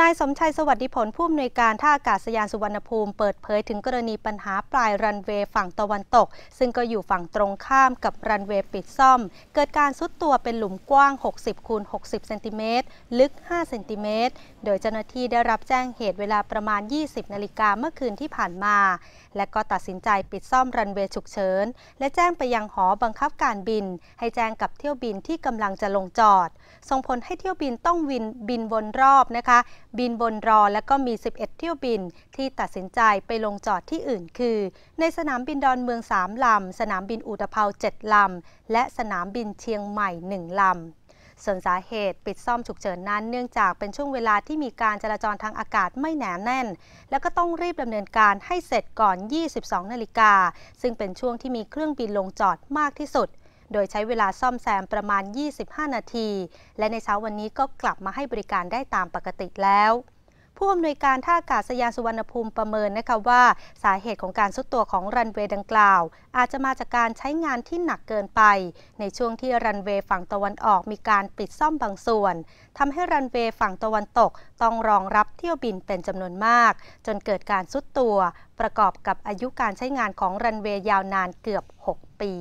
นายสมชัยสวัสดิผลผู้อำนวยการท่าอากาศยานสุวรรณภูมิเปิดเผยถึงกรณีปัญหาปลายรันเวย์ฝั่งตะวันตก ซึ่งก็อยู่ฝั่งตรงข้ามกับรันเวย์ปิดซ่อม เกิดการซุดตัวเป็นหลุมกว้าง 60คูณ60เซนติเมตรลึก5เซนติเมตรโดยเจ้าหน้าที่ได้รับแจ้งเหตุเวลาประมาณ 20นาฬิกาเมื่อคืนที่ผ่านมา และก็ตัดสินใจปิดซ่อมรันเวย์ฉุกเฉินและแจ้งไปยังหอบังคับการบิน ให้แจ้งกับเที่ยวบินที่กำลังจะลงจอดส่งผลให้เที่ยวบินต้องวินบินวนรอบนะคะบินบนรอและก็มี 11 เที่ยวบินที่ตัดสินใจไปลงจอดที่อื่นคือ ในสนามบินดอนเมือง 3 ลำ สนามบินอุตภเปา7ลำ และสนามบินเชียงใหม่ 1 ลำส่วนสาเหตุปิดซ่อมฉุกเฉินนั้นเนื่องจากเป็นช่วงเวลาที่มีการจราจรทางอากาศไม่หนาแน่น และก็ต้องรีบดำเนินการให้เสร็จก่อน 22นาฬิกาซึ่งเป็นช่วงที่มีเครื่องบินลงจอดมากที่สุดโดยใช้เวลาซ่อมแซม ประมาณ 25 นาที และในเช้าวันนี้ก็กลับมาให้บริการได้ตามปกติแล้ว ผู้อำนวยการท่าอากาศยานสุวรรณภูมิประเมินนะคะว่า สาเหตุของการสุดตัวของรันเวย์ดังกล่าว อาจจะมาจากการใช้งานที่หนักเกินไป ในช่วงที่รันเวย์ฝั่งตะวันออกมีการปิดซ่อมบางส่วน ทำให้รันเวย์ฝั่งตะวันตกต้องรองรับเที่ยวบินเป็นจำนวนมาก จนเกิดการสุดตัว ประกอบกับอายุการใช้งานของรันเวย์ยาวนานเกือบ 6 ปี